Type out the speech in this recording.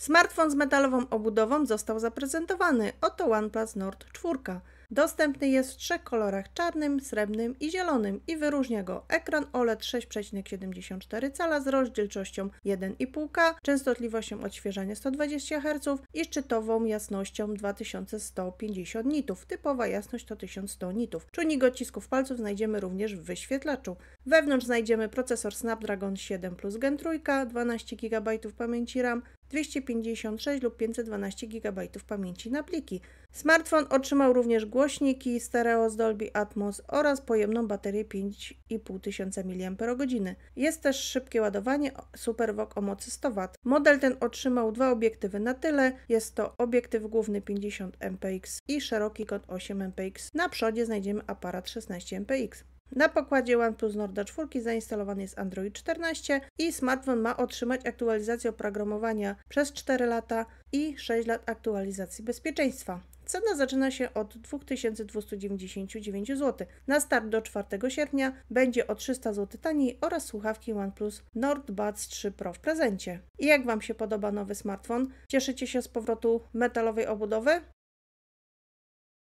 Smartfon z metalową obudową został zaprezentowany. Oto OnePlus Nord 4. Dostępny jest w trzech kolorach czarnym, srebrnym i zielonym i wyróżnia go ekran OLED e 6,74 cala z rozdzielczością 1,5K, częstotliwością odświeżania 120 Hz i szczytową jasnością 2150 nitów. Typowa jasność to 1100 nitów. Czujnik odcisków palców znajdziemy również w wyświetlaczu. Wewnątrz znajdziemy procesor Snapdragon 7 Plus Gen 3, 12 GB pamięci RAM, 256 lub 512 GB pamięci na pliki. Smartfon otrzymał również głośniki stereo z Dolby Atmos oraz pojemną baterię 5500 mAh. Jest też szybkie ładowanie SuperVOOC o mocy 100 W. Model ten otrzymał dwa obiektywy na tyle. Jest to obiektyw główny 50 MPX i szeroki kąt 8 MPX. Na przodzie znajdziemy aparat 16 MPX. Na pokładzie OnePlus Norda 4 zainstalowany jest Android 14 i smartfon ma otrzymać aktualizację oprogramowania przez 4 lata i 6 lat aktualizacji bezpieczeństwa. Cena zaczyna się od 2299 zł. Na start do 4 sierpnia będzie o 300 zł taniej oraz słuchawki OnePlus Nord Buds 3 Pro w prezencie. I jak Wam się podoba nowy smartfon? Cieszycie się z powrotu metalowej obudowy?